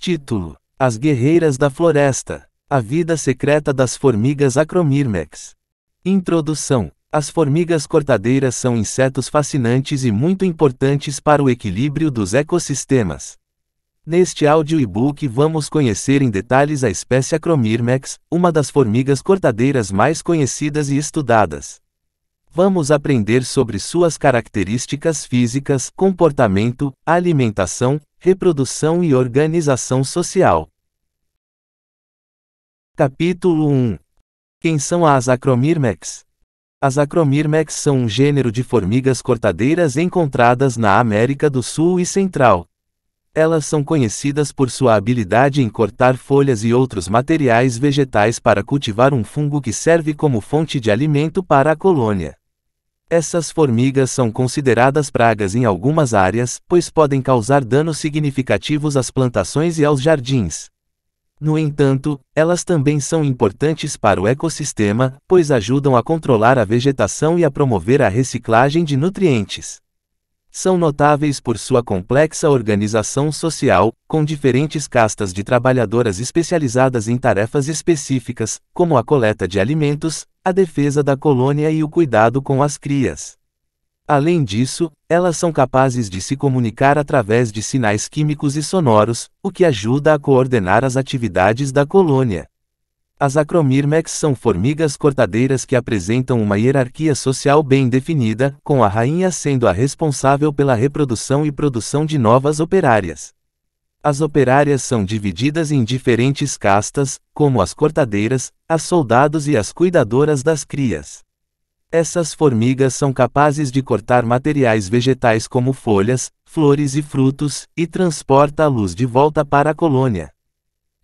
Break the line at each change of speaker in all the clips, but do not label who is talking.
Título: As Guerreiras da Floresta A Vida Secreta das Formigas Acromyrmex. Introdução: As formigas cortadeiras são insetos fascinantes e muito importantes para o equilíbrio dos ecossistemas. Neste áudio e-book vamos conhecer em detalhes a espécie Acromyrmex, uma das formigas cortadeiras mais conhecidas e estudadas. Vamos aprender sobre suas características físicas, comportamento, alimentação, reprodução e organização social. Capítulo 1 Quem são as Acromirmex? As Acromirmex são um gênero de formigas cortadeiras encontradas na América do Sul e Central. Elas são conhecidas por sua habilidade em cortar folhas e outros materiais vegetais para cultivar um fungo que serve como fonte de alimento para a colônia. Essas formigas são consideradas pragas em algumas áreas, pois podem causar danos significativos às plantações e aos jardins. No entanto, elas também são importantes para o ecossistema, pois ajudam a controlar a vegetação e a promover a reciclagem de nutrientes. São notáveis por sua complexa organização social, com diferentes castas de trabalhadoras especializadas em tarefas específicas, como a coleta de alimentos, a defesa da colônia e o cuidado com as crias. Além disso, elas são capazes de se comunicar através de sinais químicos e sonoros, o que ajuda a coordenar as atividades da colônia. As acromirmex são formigas cortadeiras que apresentam uma hierarquia social bem definida, com a rainha sendo a responsável pela reprodução e produção de novas operárias. As operárias são divididas em diferentes castas, como as cortadeiras, as soldados e as cuidadoras das crias. Essas formigas são capazes de cortar materiais vegetais como folhas, flores e frutos, e transporta a luz de volta para a colônia.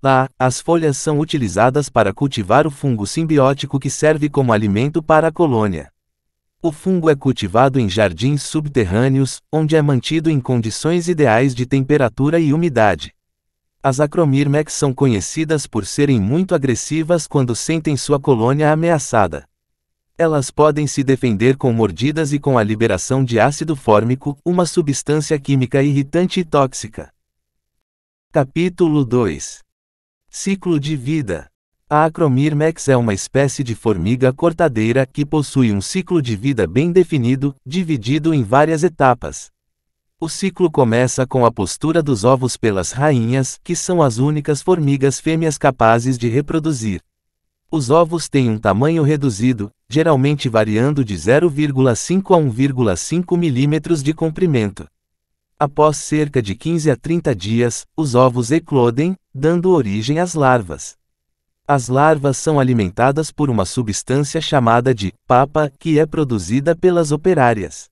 Lá, as folhas são utilizadas para cultivar o fungo simbiótico que serve como alimento para a colônia. O fungo é cultivado em jardins subterrâneos, onde é mantido em condições ideais de temperatura e umidade. As acromirmex são conhecidas por serem muito agressivas quando sentem sua colônia ameaçada. Elas podem se defender com mordidas e com a liberação de ácido fórmico, uma substância química irritante e tóxica. Capítulo 2 Ciclo de vida a Acromyrmex é uma espécie de formiga cortadeira que possui um ciclo de vida bem definido, dividido em várias etapas. O ciclo começa com a postura dos ovos pelas rainhas, que são as únicas formigas fêmeas capazes de reproduzir. Os ovos têm um tamanho reduzido, geralmente variando de 0,5 a 1,5 milímetros de comprimento. Após cerca de 15 a 30 dias, os ovos eclodem, dando origem às larvas. As larvas são alimentadas por uma substância chamada de papa, que é produzida pelas operárias.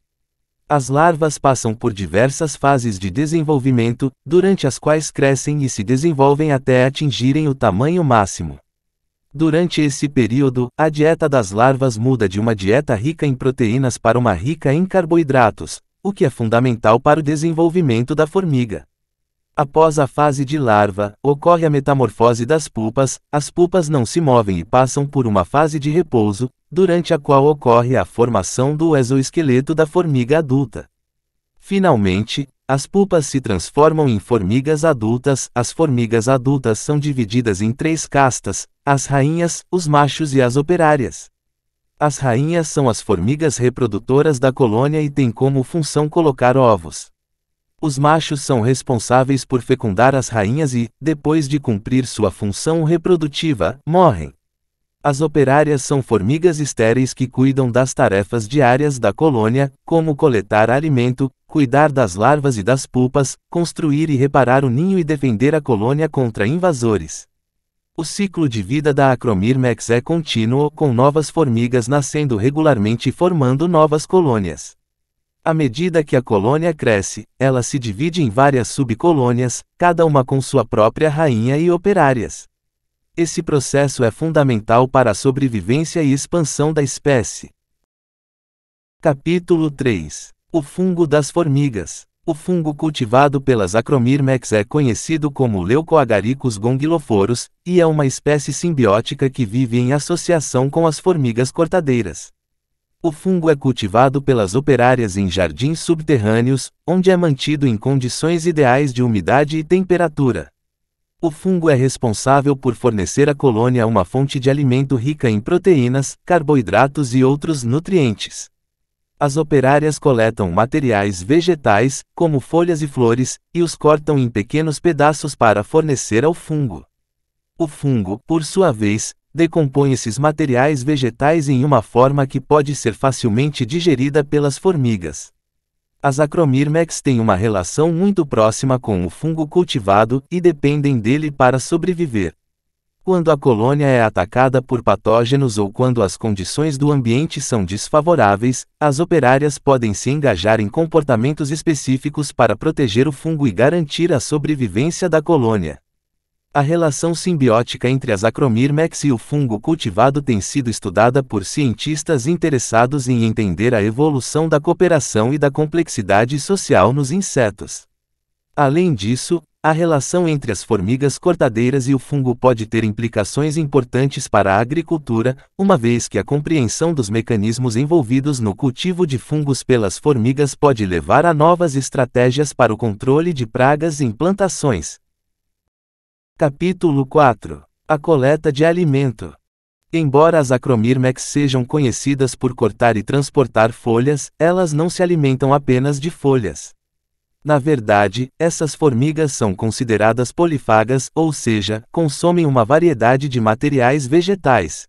As larvas passam por diversas fases de desenvolvimento, durante as quais crescem e se desenvolvem até atingirem o tamanho máximo. Durante esse período, a dieta das larvas muda de uma dieta rica em proteínas para uma rica em carboidratos, o que é fundamental para o desenvolvimento da formiga. Após a fase de larva, ocorre a metamorfose das pupas, as pupas não se movem e passam por uma fase de repouso, durante a qual ocorre a formação do exoesqueleto da formiga adulta. Finalmente, as pupas se transformam em formigas adultas. As formigas adultas são divididas em três castas: as rainhas, os machos e as operárias. As rainhas são as formigas reprodutoras da colônia e têm como função colocar ovos. Os machos são responsáveis por fecundar as rainhas e, depois de cumprir sua função reprodutiva, morrem. As operárias são formigas estéreis que cuidam das tarefas diárias da colônia, como coletar alimento, cuidar das larvas e das pupas, construir e reparar o ninho e defender a colônia contra invasores. O ciclo de vida da Acromyrmex é contínuo, com novas formigas nascendo regularmente e formando novas colônias. À medida que a colônia cresce, ela se divide em várias subcolônias, cada uma com sua própria rainha e operárias. Esse processo é fundamental para a sobrevivência e expansão da espécie. Capítulo 3 O fungo das formigas. O fungo cultivado pelas Acromyrmex é conhecido como Leucoagaricus gongiloforos, e é uma espécie simbiótica que vive em associação com as formigas cortadeiras. O fungo é cultivado pelas operárias em jardins subterrâneos, onde é mantido em condições ideais de umidade e temperatura. O fungo é responsável por fornecer à colônia uma fonte de alimento rica em proteínas, carboidratos e outros nutrientes. As operárias coletam materiais vegetais, como folhas e flores, e os cortam em pequenos pedaços para fornecer ao fungo. O fungo, por sua vez, decompõe esses materiais vegetais em uma forma que pode ser facilmente digerida pelas formigas. As Acromyrmex têm uma relação muito próxima com o fungo cultivado e dependem dele para sobreviver. Quando a colônia é atacada por patógenos ou quando as condições do ambiente são desfavoráveis, as operárias podem se engajar em comportamentos específicos para proteger o fungo e garantir a sobrevivência da colônia. A relação simbiótica entre as acromirmex e o fungo cultivado tem sido estudada por cientistas interessados em entender a evolução da cooperação e da complexidade social nos insetos. Além disso, a relação entre as formigas cortadeiras e o fungo pode ter implicações importantes para a agricultura, uma vez que a compreensão dos mecanismos envolvidos no cultivo de fungos pelas formigas pode levar a novas estratégias para o controle de pragas em plantações. Capítulo 4 A coleta de alimento. Embora as acromirmex sejam conhecidas por cortar e transportar folhas, elas não se alimentam apenas de folhas. Na verdade, essas formigas são consideradas polifagas, ou seja, consomem uma variedade de materiais vegetais.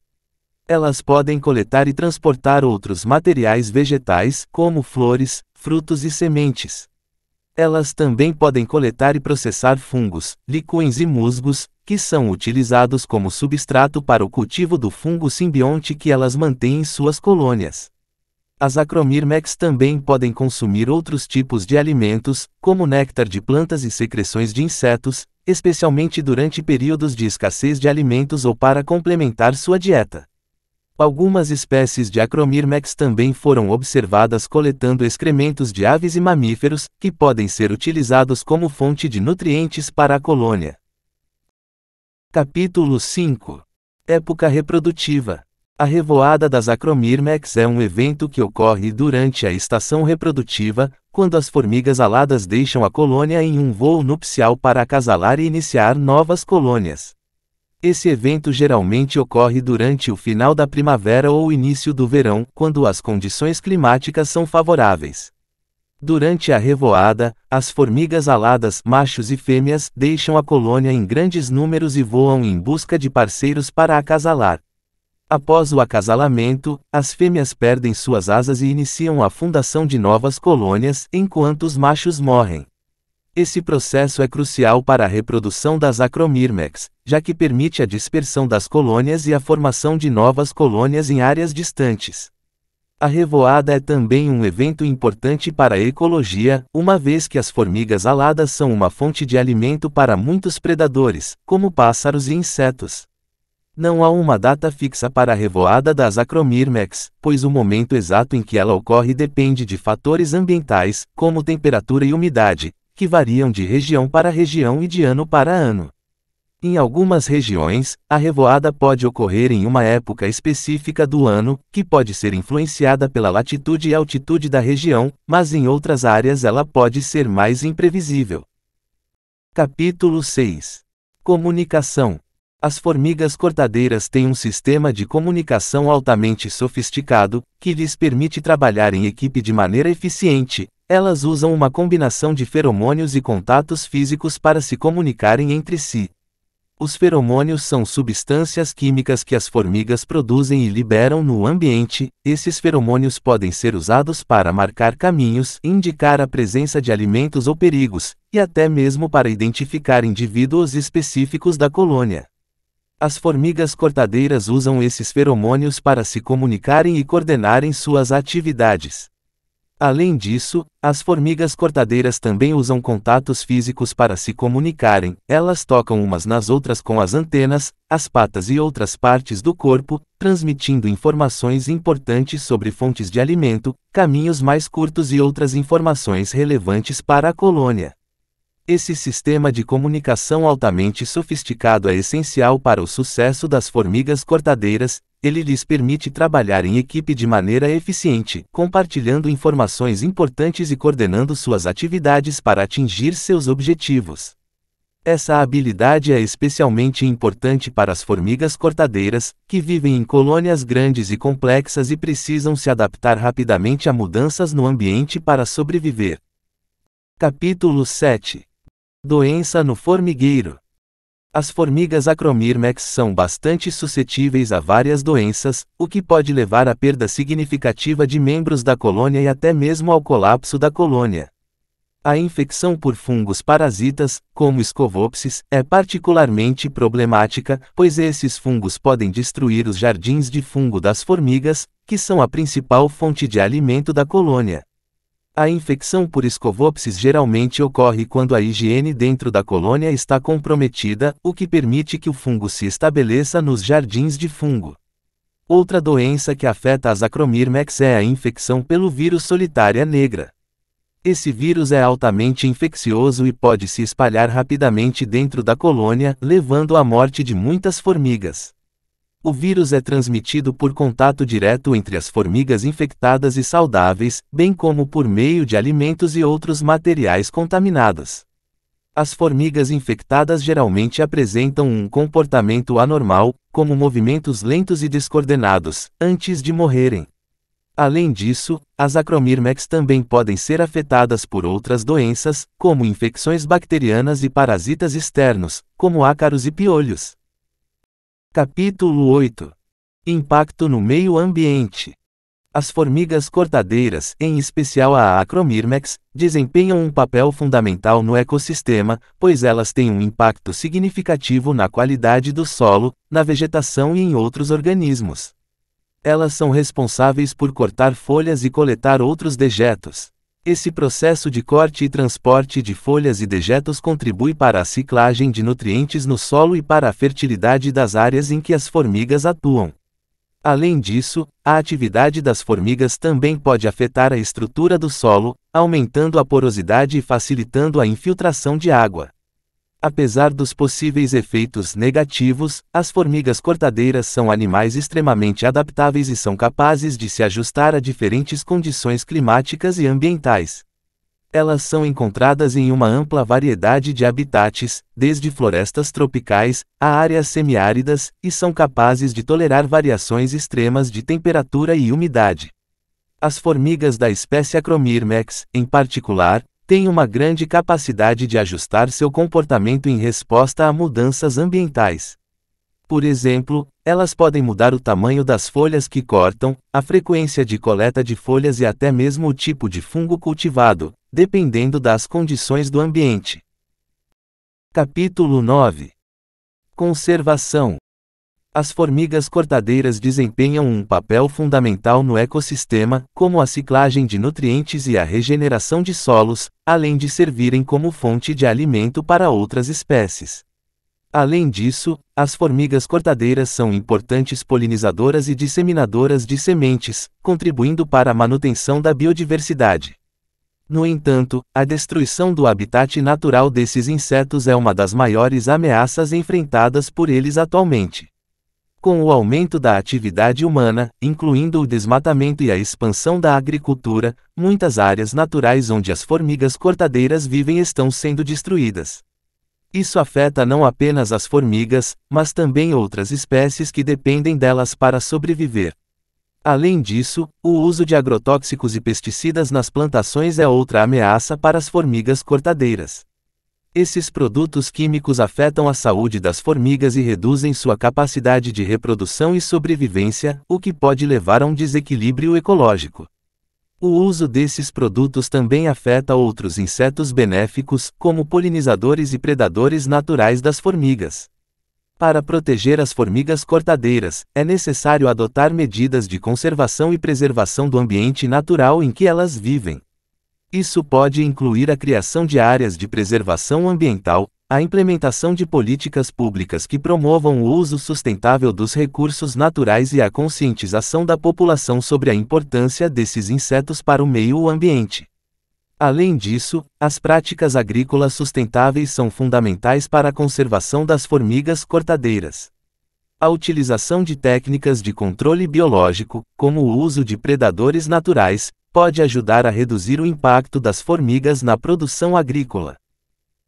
Elas podem coletar e transportar outros materiais vegetais, como flores, frutos e sementes. Elas também podem coletar e processar fungos, líquens e musgos, que são utilizados como substrato para o cultivo do fungo simbionte que elas mantêm em suas colônias. As acromirmex também podem consumir outros tipos de alimentos, como néctar de plantas e secreções de insetos, especialmente durante períodos de escassez de alimentos ou para complementar sua dieta. Algumas espécies de Acromyrmex também foram observadas coletando excrementos de aves e mamíferos, que podem ser utilizados como fonte de nutrientes para a colônia. Capítulo 5 Época reprodutiva. A revoada das Acromyrmex é um evento que ocorre durante a estação reprodutiva, quando as formigas aladas deixam a colônia em um voo nupcial para acasalar e iniciar novas colônias. Esse evento geralmente ocorre durante o final da primavera ou início do verão, quando as condições climáticas são favoráveis. Durante a revoada, as formigas aladas, machos e fêmeas, deixam a colônia em grandes números e voam em busca de parceiros para acasalar. Após o acasalamento, as fêmeas perdem suas asas e iniciam a fundação de novas colônias, enquanto os machos morrem. Esse processo é crucial para a reprodução das acromirmex, já que permite a dispersão das colônias e a formação de novas colônias em áreas distantes. A revoada é também um evento importante para a ecologia, uma vez que as formigas aladas são uma fonte de alimento para muitos predadores, como pássaros e insetos. Não há uma data fixa para a revoada das acromirmex, pois o momento exato em que ela ocorre depende de fatores ambientais, como temperatura e umidade, que variam de região para região e de ano para ano. Em algumas regiões, a revoada pode ocorrer em uma época específica do ano, que pode ser influenciada pela latitude e altitude da região, mas em outras áreas ela pode ser mais imprevisível. Capítulo 6 Comunicação as formigas cortadeiras têm um sistema de comunicação altamente sofisticado, que lhes permite trabalhar em equipe de maneira eficiente. Elas usam uma combinação de feromônios e contatos físicos para se comunicarem entre si. Os feromônios são substâncias químicas que as formigas produzem e liberam no ambiente. Esses feromônios podem ser usados para marcar caminhos, indicar a presença de alimentos ou perigos, e até mesmo para identificar indivíduos específicos da colônia. As formigas cortadeiras usam esses feromônios para se comunicarem e coordenarem suas atividades. Além disso, as formigas cortadeiras também usam contatos físicos para se comunicarem, elas tocam umas nas outras com as antenas, as patas e outras partes do corpo, transmitindo informações importantes sobre fontes de alimento, caminhos mais curtos e outras informações relevantes para a colônia. Esse sistema de comunicação altamente sofisticado é essencial para o sucesso das formigas cortadeiras, ele lhes permite trabalhar em equipe de maneira eficiente, compartilhando informações importantes e coordenando suas atividades para atingir seus objetivos. Essa habilidade é especialmente importante para as formigas cortadeiras, que vivem em colônias grandes e complexas e precisam se adaptar rapidamente a mudanças no ambiente para sobreviver. Capítulo 7 Doença no formigueiro. As formigas Acromyrmex são bastante suscetíveis a várias doenças, o que pode levar à perda significativa de membros da colônia e até mesmo ao colapso da colônia. A infecção por fungos parasitas, como Scovopsis, é particularmente problemática, pois esses fungos podem destruir os jardins de fungo das formigas, que são a principal fonte de alimento da colônia. A infecção por Escovopsis geralmente ocorre quando a higiene dentro da colônia está comprometida, o que permite que o fungo se estabeleça nos jardins de fungo. Outra doença que afeta as acromirmex é a infecção pelo vírus solitária negra. Esse vírus é altamente infeccioso e pode se espalhar rapidamente dentro da colônia, levando à morte de muitas formigas. O vírus é transmitido por contato direto entre as formigas infectadas e saudáveis, bem como por meio de alimentos e outros materiais contaminados. As formigas infectadas geralmente apresentam um comportamento anormal, como movimentos lentos e descoordenados, antes de morrerem. Além disso, as acromirmex também podem ser afetadas por outras doenças, como infecções bacterianas e parasitas externos, como ácaros e piolhos. Capítulo 8 Impacto no meio ambiente. As formigas cortadeiras, em especial a Acromyrmex, desempenham um papel fundamental no ecossistema, pois elas têm um impacto significativo na qualidade do solo, na vegetação e em outros organismos. Elas são responsáveis por cortar folhas e coletar outros dejetos. Esse processo de corte e transporte de folhas e dejetos contribui para a ciclagem de nutrientes no solo e para a fertilidade das áreas em que as formigas atuam. Além disso, a atividade das formigas também pode afetar a estrutura do solo, aumentando a porosidade e facilitando a infiltração de água. Apesar dos possíveis efeitos negativos, as formigas cortadeiras são animais extremamente adaptáveis e são capazes de se ajustar a diferentes condições climáticas e ambientais. Elas são encontradas em uma ampla variedade de habitats, desde florestas tropicais a áreas semiáridas, e são capazes de tolerar variações extremas de temperatura e umidade. As formigas da espécie Acromyrmex, em particular, tem uma grande capacidade de ajustar seu comportamento em resposta a mudanças ambientais. Por exemplo, elas podem mudar o tamanho das folhas que cortam, a frequência de coleta de folhas e até mesmo o tipo de fungo cultivado, dependendo das condições do ambiente. Capítulo 9 Conservação as formigas cortadeiras desempenham um papel fundamental no ecossistema, como a ciclagem de nutrientes e a regeneração de solos, além de servirem como fonte de alimento para outras espécies. Além disso, as formigas cortadeiras são importantes polinizadoras e disseminadoras de sementes, contribuindo para a manutenção da biodiversidade. No entanto, a destruição do habitat natural desses insetos é uma das maiores ameaças enfrentadas por eles atualmente. Com o aumento da atividade humana, incluindo o desmatamento e a expansão da agricultura, muitas áreas naturais onde as formigas cortadeiras vivem estão sendo destruídas. Isso afeta não apenas as formigas, mas também outras espécies que dependem delas para sobreviver. Além disso, o uso de agrotóxicos e pesticidas nas plantações é outra ameaça para as formigas cortadeiras. Esses produtos químicos afetam a saúde das formigas e reduzem sua capacidade de reprodução e sobrevivência, o que pode levar a um desequilíbrio ecológico. O uso desses produtos também afeta outros insetos benéficos, como polinizadores e predadores naturais das formigas. Para proteger as formigas cortadeiras, é necessário adotar medidas de conservação e preservação do ambiente natural em que elas vivem. Isso pode incluir a criação de áreas de preservação ambiental, a implementação de políticas públicas que promovam o uso sustentável dos recursos naturais e a conscientização da população sobre a importância desses insetos para o meio ambiente. Além disso, as práticas agrícolas sustentáveis são fundamentais para a conservação das formigas cortadeiras. A utilização de técnicas de controle biológico, como o uso de predadores naturais, pode ajudar a reduzir o impacto das formigas na produção agrícola.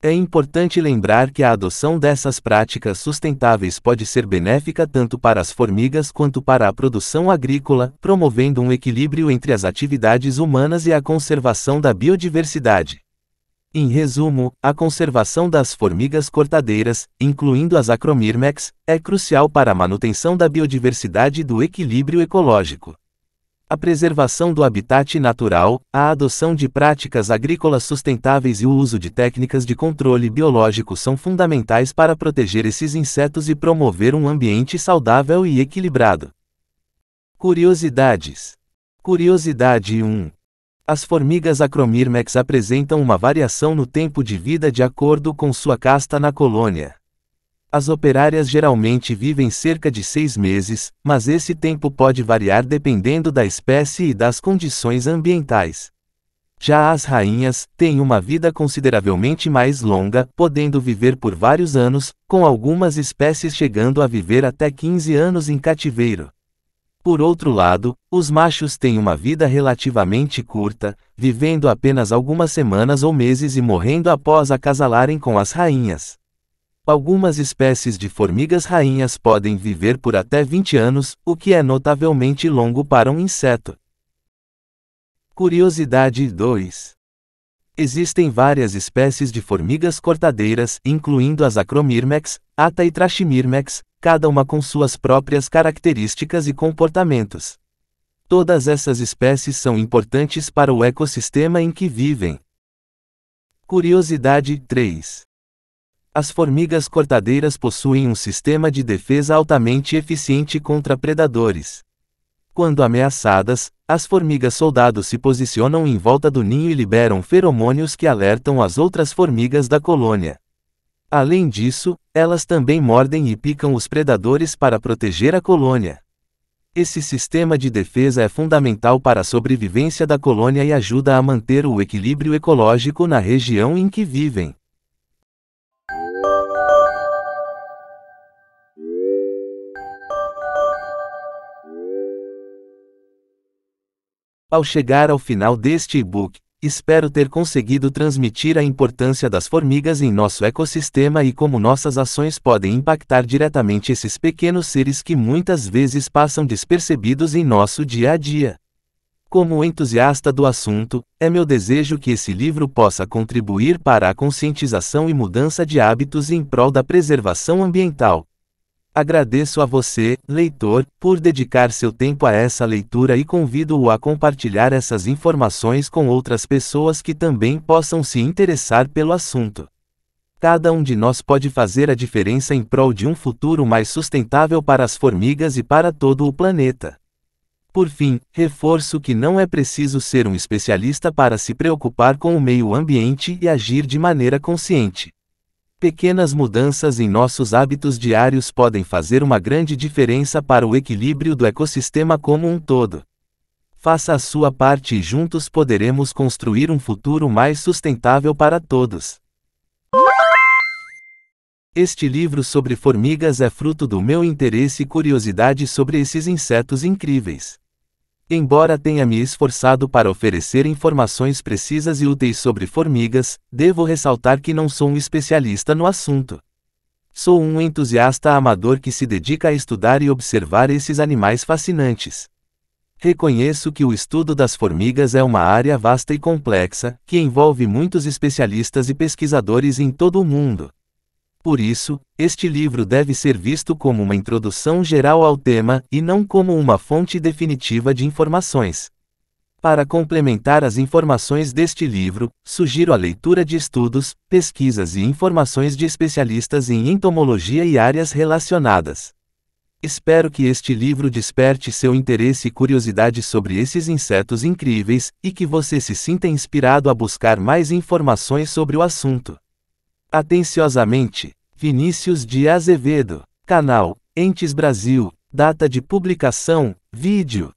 É importante lembrar que a adoção dessas práticas sustentáveis pode ser benéfica tanto para as formigas quanto para a produção agrícola, promovendo um equilíbrio entre as atividades humanas e a conservação da biodiversidade. Em resumo, a conservação das formigas cortadeiras, incluindo as Acromyrmex, é crucial para a manutenção da biodiversidade e do equilíbrio ecológico a preservação do habitat natural, a adoção de práticas agrícolas sustentáveis e o uso de técnicas de controle biológico são fundamentais para proteger esses insetos e promover um ambiente saudável e equilibrado. Curiosidades. Curiosidade 1. As formigas Acromirmex apresentam uma variação no tempo de vida de acordo com sua casta na colônia. As operárias geralmente vivem cerca de seis meses, mas esse tempo pode variar dependendo da espécie e das condições ambientais. Já as rainhas têm uma vida consideravelmente mais longa, podendo viver por vários anos, com algumas espécies chegando a viver até 15 anos em cativeiro. Por outro lado, os machos têm uma vida relativamente curta, vivendo apenas algumas semanas ou meses e morrendo após acasalarem com as rainhas. Algumas espécies de formigas rainhas podem viver por até 20 anos, o que é notavelmente longo para um inseto. Curiosidade 2 Existem várias espécies de formigas cortadeiras, incluindo as Acromyrmex, Ata e Trachymyrmex, cada uma com suas próprias características e comportamentos. Todas essas espécies são importantes para o ecossistema em que vivem. Curiosidade 3 as formigas cortadeiras possuem um sistema de defesa altamente eficiente contra predadores. Quando ameaçadas, as formigas soldado se posicionam em volta do ninho e liberam feromônios que alertam as outras formigas da colônia. Além disso, elas também mordem e picam os predadores para proteger a colônia. Esse sistema de defesa é fundamental para a sobrevivência da colônia e ajuda a manter o equilíbrio ecológico na região em que vivem. Ao chegar ao final deste e-book, espero ter conseguido transmitir a importância das formigas em nosso ecossistema e como nossas ações podem impactar diretamente esses pequenos seres que muitas vezes passam despercebidos em nosso dia a dia. Como entusiasta do assunto, é meu desejo que esse livro possa contribuir para a conscientização e mudança de hábitos em prol da preservação ambiental, Agradeço a você, leitor, por dedicar seu tempo a essa leitura e convido-o a compartilhar essas informações com outras pessoas que também possam se interessar pelo assunto. Cada um de nós pode fazer a diferença em prol de um futuro mais sustentável para as formigas e para todo o planeta. Por fim, reforço que não é preciso ser um especialista para se preocupar com o meio ambiente e agir de maneira consciente. Pequenas mudanças em nossos hábitos diários podem fazer uma grande diferença para o equilíbrio do ecossistema como um todo. Faça a sua parte e juntos poderemos construir um futuro mais sustentável para todos. Este livro sobre formigas é fruto do meu interesse e curiosidade sobre esses insetos incríveis. Embora tenha me esforçado para oferecer informações precisas e úteis sobre formigas, devo ressaltar que não sou um especialista no assunto. Sou um entusiasta amador que se dedica a estudar e observar esses animais fascinantes. Reconheço que o estudo das formigas é uma área vasta e complexa, que envolve muitos especialistas e pesquisadores em todo o mundo. Por isso, este livro deve ser visto como uma introdução geral ao tema e não como uma fonte definitiva de informações. Para complementar as informações deste livro, sugiro a leitura de estudos, pesquisas e informações de especialistas em entomologia e áreas relacionadas. Espero que este livro desperte seu interesse e curiosidade sobre esses insetos incríveis e que você se sinta inspirado a buscar mais informações sobre o assunto. Atenciosamente, Vinícius de Azevedo. Canal, Entes Brasil. Data de publicação, vídeo,